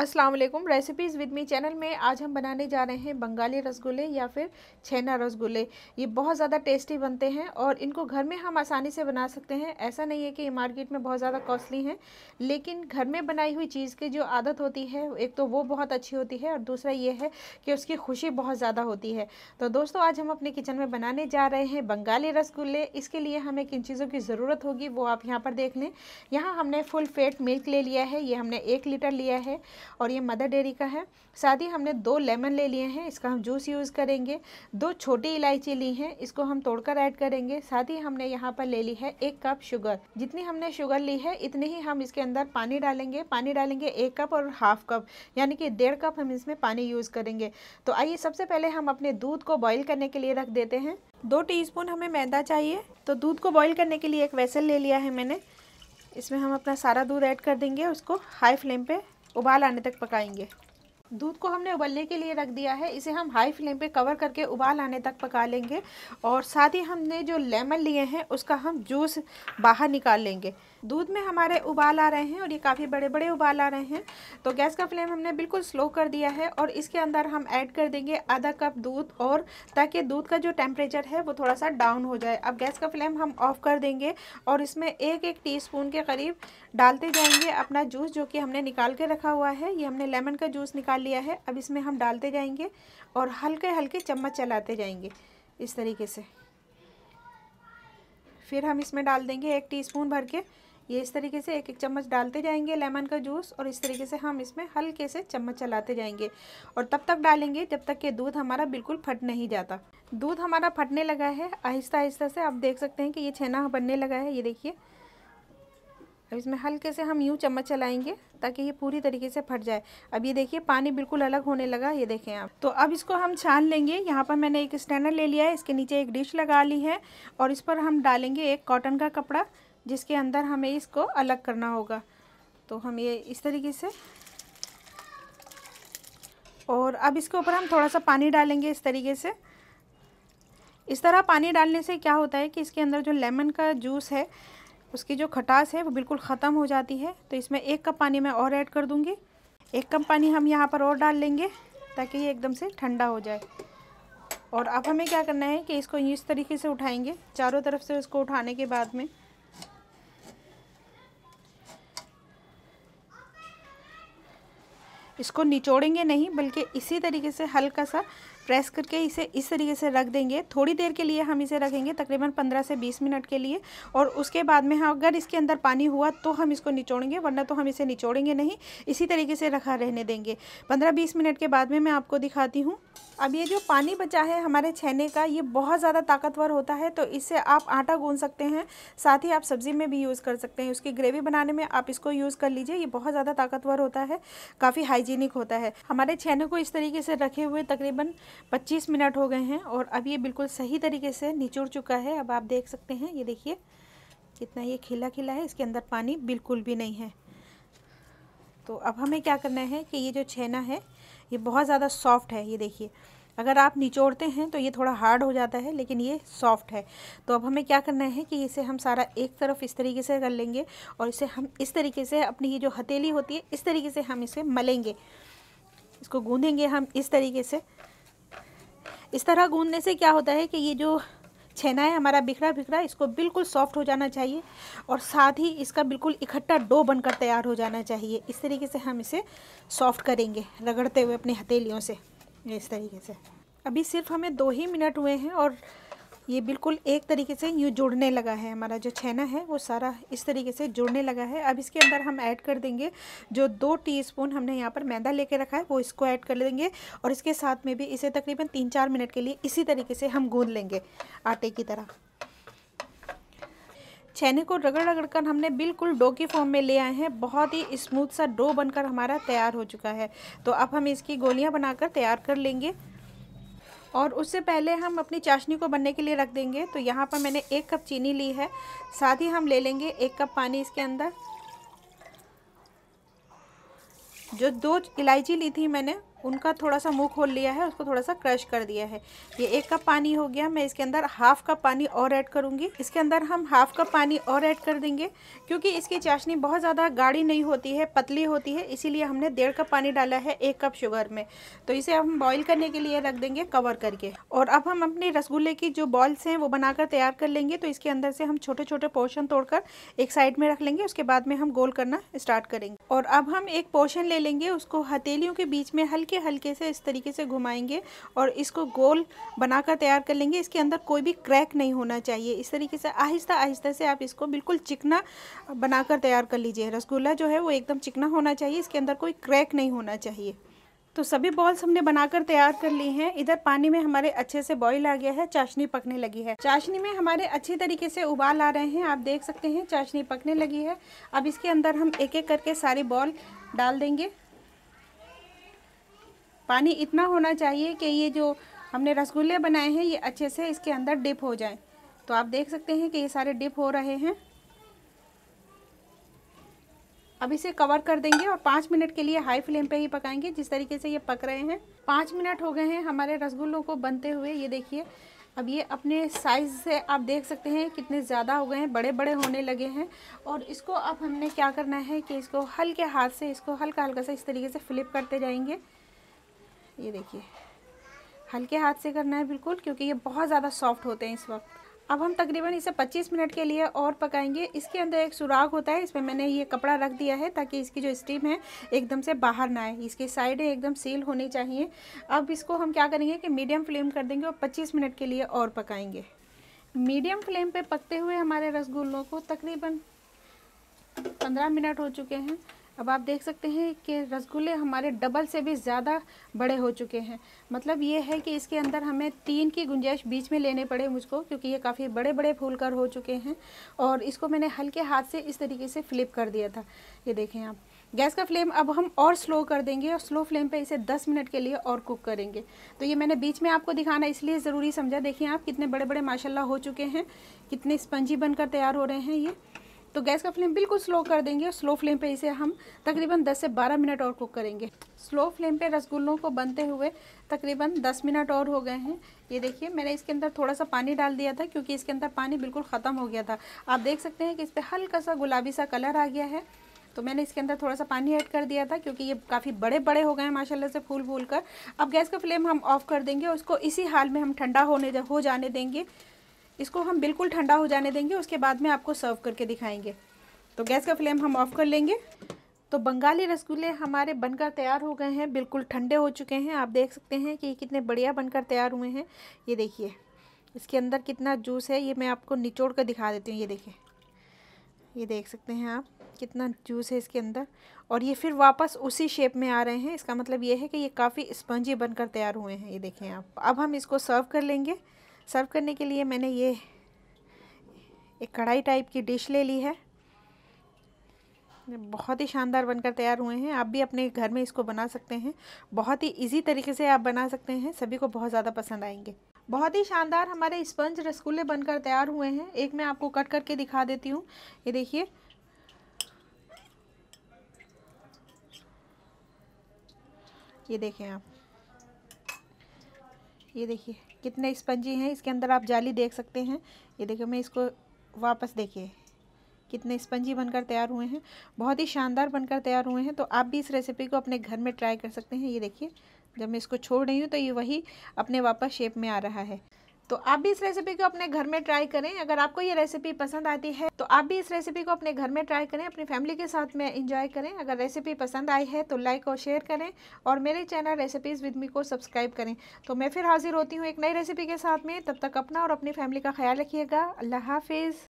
अस्सलाम वालेकुम recipes with me channel में आज हम बनाने जा रहे हैं बंगाली रसगुल्ले या फिर छेना रसगुल्ले ये बहुत ज़्यादा टेस्टी बनते हैं और इनको घर में हम आसानी से बना सकते हैं ऐसा नहीं है कि ये मार्केट में बहुत ज़्यादा कॉस्टली हैं लेकिन घर में बनाई हुई चीज़ की जो आदत होती है एक तो वो बहुत अच्छी होती है और दूसरा ये है कि उसकी खुशी बहुत ज़्यादा होती है तो दोस्तों आज हम अपने किचन में बनाने जा रहे हैं बंगाली रसगुल्ले इसके लिए हमें किन चीज़ों की ज़रूरत होगी वो आप यहाँ पर देख लें यहाँ हमने फुल फेट मिल्क ले लिया है ये हमने एक लीटर लिया है और ये मदर डेयरी का है साथ ही हमने दो लेमन ले लिए हैं इसका हम जूस यूज़ करेंगे दो छोटी इलायची ली हैं इसको हम तोड़कर ऐड करेंगे साथ ही हमने यहाँ पर ले ली है एक कप शुगर जितनी हमने शुगर ली है इतने ही हम इसके अंदर पानी डालेंगे पानी डालेंगे एक कप और हाफ कप यानी कि डेढ़ कप हम इसमें पानी यूज़ करेंगे तो आइए सबसे पहले हम अपने दूध को बॉईल करने के लिए रख देते हैं दो टीस्पून हमें मैदा चाहिए तो दूध को बॉईल करने के लिए एक वेसल ले लिया है मैंने इसमें हम अपना सारा दूध ऐड कर देंगे उसको हाई फ्लेम पे उबाल आने तक पकाएंगे दूध को हमने उबलने के लिए रख दिया है इसे हम हाई फ्लेम पे कवर करके उबाल आने तक पका लेंगे और साथ ही हमने जो लेमन लिए हैं उसका हम जूस बाहर निकाल लेंगे दूध में हमारे उबाल आ रहे हैं और ये काफ़ी बड़े बड़े उबाल आ रहे हैं तो गैस का फ्लेम हमने बिल्कुल स्लो कर दिया है और इसके अंदर हम ऐड कर देंगे आधा कप दूध और ताकि दूध का जो टेम्परेचर है वो थोड़ा सा डाउन हो जाए अब गैस का फ्लेम हम ऑफ़ कर देंगे और इसमें एक एक टी के करीब डालते जाएंगे अपना जूस जो कि हमने निकाल के रखा हुआ है ये हमने लेमन का जूस निकाल निकाल लिया है अब इसमें हम डालते जाएंगे और हल्के हल्के चम्मच चलाते जाएंगे इस तरीके से फिर हम इसमें डाल देंगे एक टीस्पून भर के ये इस तरीके से एक एक चम्मच डालते जाएंगे लेमन का जूस और इस तरीके से हम इसमें हल्के से चम्मच चलाते जाएंगे और तब तक डालेंगे जब तक कि दूध हमारा बिल्कुल फट नहीं जाता दूध हमारा फटने लगा है आहिस्ता आहिस्ता से आप देख सकते हैं कि ये छेना बनने लगा है ये देखिए अब इसमें हल्के से हम यूँ चम्मच चलाएंगे ताकि ये पूरी तरीके से फट जाए अब ये देखिए पानी बिल्कुल अलग होने लगा ये देखें आप तो अब इसको हम छान लेंगे यहाँ पर मैंने एक स्टैंडर ले लिया है इसके नीचे एक डिश लगा ली है और इस पर हम डालेंगे एक कॉटन का कपड़ा जिसके अंदर हमें इसको अलग करना होगा तो हम ये इस तरीके से और अब इसके ऊपर हम थोड़ा सा पानी डालेंगे इस तरीके से इस तरह पानी डालने से क्या होता है कि इसके अंदर जो लेमन का जूस है उसकी जो खटास है वो बिल्कुल ख़त्म हो जाती है तो इसमें एक कप पानी मैं और ऐड कर दूँगी एक कप पानी हम यहाँ पर और डाल लेंगे ताकि ये एकदम से ठंडा हो जाए और अब हमें क्या करना है कि इसको इस तरीके से उठाएंगे चारों तरफ से इसको उठाने के बाद में इसको निचोड़ेंगे नहीं बल्कि इसी तरीके से हल्का सा प्रेस करके इसे इस तरीके से रख देंगे थोड़ी देर के लिए हम इसे रखेंगे तकरीबन 15 से 20 मिनट के लिए और उसके बाद में हम हाँ, अगर इसके अंदर पानी हुआ तो हम इसको निचोड़ेंगे वरना तो हम इसे निचोड़ेंगे नहीं इसी तरीके से रखा रहने देंगे पंद्रह बीस मिनट के बाद में मैं आपको दिखाती हूँ अब ये जो पानी बचा है हमारे छेने का ये बहुत ज़्यादा ताकतवर होता है तो इससे आप आटा गूंद सकते हैं साथ ही आप सब्ज़ी में भी यूज़ कर सकते हैं उसकी ग्रेवी बनाने में आप इसको यूज़ कर लीजिए ये बहुत ज़्यादा ताकतवर होता है काफ़ी हाइजीनिक होता है हमारे छेने को इस तरीके से रखे हुए तकरीबन 25 मिनट हो गए हैं और अब ये बिल्कुल सही तरीके से निचुड़ चुका है अब आप देख सकते हैं ये देखिए कितना ये खिला खिला है इसके अंदर पानी बिल्कुल भी नहीं है तो अब हमें क्या करना है कि ये जो छेना है ये बहुत ज़्यादा सॉफ्ट है ये देखिए अगर आप निचोड़ते हैं तो ये थोड़ा हार्ड हो जाता है लेकिन ये सॉफ्ट है तो अब हमें क्या करना है कि इसे हम सारा एक तरफ इस तरीके से कर लेंगे और इसे हम इस तरीके से अपनी ये जो हथेली होती है इस तरीके से हम इसे मलेंगे इसको गूँधेंगे हम इस तरीके से इस तरह गूंदने से क्या होता है कि ये जो छेना है हमारा बिखरा बिखरा इसको बिल्कुल सॉफ्ट हो जाना चाहिए और साथ ही इसका बिल्कुल इकट्ठा डो बनकर तैयार हो जाना चाहिए इस तरीके से हम इसे सॉफ्ट करेंगे रगड़ते हुए अपने हथेलियों से इस तरीके से अभी सिर्फ हमें दो ही मिनट हुए हैं और ये बिल्कुल एक तरीके से यूँ जुड़ने लगा है हमारा जो छेना है वो सारा इस तरीके से जुड़ने लगा है अब इसके अंदर हम ऐड कर देंगे जो दो टीस्पून हमने यहाँ पर मैदा लेके रखा है वो इसको ऐड कर देंगे और इसके साथ में भी इसे तकरीबन तीन चार मिनट के लिए इसी तरीके से हम गूँध लेंगे आटे की तरह छेने को रगड़ रगड़ कर हमने बिल्कुल डो की फॉर्म में ले आए हैं बहुत ही स्मूथ सा डो बनकर हमारा तैयार हो चुका है तो अब हम इसकी गोलियां बनाकर तैयार कर लेंगे और उससे पहले हम अपनी चाशनी को बनने के लिए रख देंगे तो यहाँ पर मैंने एक कप चीनी ली है साथ ही हम ले लेंगे एक कप पानी इसके अंदर जो दो इलायची ली थी मैंने उनका थोड़ा सा मुँह खोल लिया है उसको थोड़ा सा क्रश कर दिया है ये एक कप पानी हो गया मैं इसके अंदर हाफ कप पानी और ऐड करूँगी इसके अंदर हम हाफ कप पानी और ऐड कर देंगे क्योंकि इसकी चाशनी बहुत ज़्यादा गाढ़ी नहीं होती है पतली होती है इसीलिए हमने डेढ़ कप पानी डाला है एक कप शुगर में तो इसे हम बॉईल करने के लिए रख देंगे कवर करके और अब हम अपने रसगुल्ले की जो बॉल्स हैं वो बनाकर तैयार कर लेंगे तो इसके अंदर से हम छोटे छोटे पोर्शन तोड़कर एक साइड में रख लेंगे उसके बाद में हम गोल करना स्टार्ट करेंगे और अब हम एक पोर्शन ले लेंगे उसको हथेलियों के बीच में हल्के हल्के हल्के से इस तरीके से घुमाएंगे और इसको गोल बनाकर तैयार कर लेंगे इसके अंदर कोई भी क्रैक नहीं होना चाहिए इस तरीके से आहिस्ता आहिस्ता से आप इसको बिल्कुल चिकना बनाकर तैयार कर लीजिए रसगुल्ला जो है वो एकदम चिकना होना चाहिए इसके अंदर कोई क्रैक नहीं होना चाहिए तो सभी बॉल्स हमने बनाकर तैयार कर ली हैं इधर पानी में हमारे अच्छे से बॉईल आ गया है चाशनी पकने लगी है चाशनी में हमारे अच्छे तरीके से उबाल आ रहे हैं आप देख सकते हैं चाशनी पकने लगी है अब इसके अंदर हम एक एक करके सारे बॉल डाल देंगे पानी इतना होना चाहिए कि ये जो हमने रसगुल्ले बनाए हैं ये अच्छे से इसके अंदर डिप हो जाए तो आप देख सकते हैं कि ये सारे डिप हो रहे हैं अब इसे कवर कर देंगे और पाँच मिनट के लिए हाई फ्लेम पे ही पकाएंगे जिस तरीके से ये पक रहे हैं पाँच मिनट हो गए हैं हमारे रसगुल्लों को बनते हुए ये देखिए अब ये अपने साइज़ से आप देख सकते हैं कितने ज़्यादा हो गए हैं बड़े बड़े होने लगे हैं और इसको अब हमने क्या करना है कि इसको हल्के हाथ से इसको हल्का हल्का सा इस तरीके से फ्लिप करते जाएंगे ये देखिए हल्के हाथ से करना है बिल्कुल क्योंकि ये बहुत ज़्यादा सॉफ्ट होते हैं इस वक्त अब हम तकरीबन इसे 25 मिनट के लिए और पकाएंगे इसके अंदर एक सुराख होता है इसमें मैंने ये कपड़ा रख दिया है ताकि इसकी जो स्टीम है एकदम से बाहर ना आए इसकी साइडें एकदम सील होनी चाहिए अब इसको हम क्या करेंगे कि मीडियम फ्लेम कर देंगे और 25 मिनट के लिए और पकाएंगे मीडियम फ्लेम पे पकते हुए हमारे रसगुल्लों को तकरीबन पंद्रह मिनट हो चुके हैं अब आप देख सकते हैं कि रसगुल्ले हमारे डबल से भी ज़्यादा बड़े हो चुके हैं मतलब ये है कि इसके अंदर हमें तीन की गुंजाइश बीच में लेने पड़े मुझको क्योंकि ये काफ़ी बड़े बड़े फूल कर हो चुके हैं और इसको मैंने हल्के हाथ से इस तरीके से फ्लिप कर दिया था ये देखें आप गैस का फ्लेम अब हम और स्लो कर देंगे और स्लो फ्लेम पे इसे 10 मिनट के लिए और कुक करेंगे तो ये मैंने बीच में आपको दिखाना इसलिए ज़रूरी समझा देखिए आप कितने बड़े बड़े माशाल्लाह हो चुके हैं कितने स्पंजी बनकर तैयार हो रहे हैं ये तो गैस का फ्लेम बिल्कुल स्लो कर देंगे स्लो फ्लेम पे इसे हम तकरीबन 10 से 12 मिनट और कुक करेंगे स्लो फ्लेम पे रसगुल्लों को बनते हुए तकरीबन 10 मिनट और हो गए हैं ये देखिए मैंने इसके अंदर थोड़ा सा पानी डाल दिया था क्योंकि इसके अंदर पानी बिल्कुल ख़त्म हो गया था आप देख सकते हैं कि इस पर हल्का सा गुलाबी सा कलर आ गया है तो मैंने इसके अंदर थोड़ा सा पानी ऐड कर दिया था क्योंकि ये काफ़ी बड़े बड़े हो गए हैं माशाल्लाह से फूल फूल कर अब गैस का फ्लेम हम ऑफ़ कर देंगे और उसको इसी हाल में हम ठंडा होने हो जाने देंगे इसको हम बिल्कुल ठंडा हो जाने देंगे उसके बाद में आपको सर्व करके दिखाएंगे तो गैस का फ्लेम हम ऑफ़ कर लेंगे तो बंगाली रसगुल्ले हमारे बनकर तैयार हो गए हैं बिल्कुल ठंडे हो चुके हैं आप देख सकते हैं कि कितने बढ़िया बनकर तैयार हुए हैं ये देखिए इसके अंदर कितना जूस है ये मैं आपको निचोड़ कर दिखा देती हूँ ये देखिए ये देख सकते हैं आप कितना जूस है इसके अंदर और ये फिर वापस उसी शेप में आ रहे हैं इसका मतलब ये है कि ये काफ़ी स्पंजी बनकर तैयार हुए हैं ये देखें आप अब हम इसको सर्व कर लेंगे सर्व करने के लिए मैंने ये एक कढ़ाई टाइप की डिश ले ली है बहुत ही शानदार बनकर तैयार हुए हैं आप भी अपने घर में इसको बना सकते हैं बहुत ही इजी तरीके से आप बना सकते हैं सभी को बहुत ज़्यादा पसंद आएंगे बहुत ही शानदार हमारे स्पंज रसगुल्ले बनकर तैयार हुए हैं एक मैं आपको कट करके दिखा देती हूँ ये देखिए ये देखें आप ये देखिए कितने स्पंजी हैं इसके अंदर आप जाली देख सकते हैं ये देखिए मैं इसको वापस देखिए कितने स्पंजी बनकर तैयार हुए हैं बहुत ही शानदार बनकर तैयार हुए हैं तो आप भी इस रेसिपी को अपने घर में ट्राई कर सकते हैं ये देखिए जब मैं इसको छोड़ रही हूँ तो ये वही अपने वापस शेप में आ रहा है तो आप भी इस रेसिपी को अपने घर में ट्राई करें अगर आपको ये रेसिपी पसंद आती है तो आप भी इस रेसिपी को अपने घर में ट्राई करें अपनी फैमिली के साथ में इंजॉय करें अगर रेसिपी पसंद आई है तो लाइक और शेयर करें और मेरे चैनल रेसिपीज़ विद मी को सब्सक्राइब करें तो मैं फिर हाजिर होती हूँ एक नई रेसिपी के साथ में तब तक अपना और अपनी फैमिली का ख्याल रखिएगा अल्लाह हाफिज़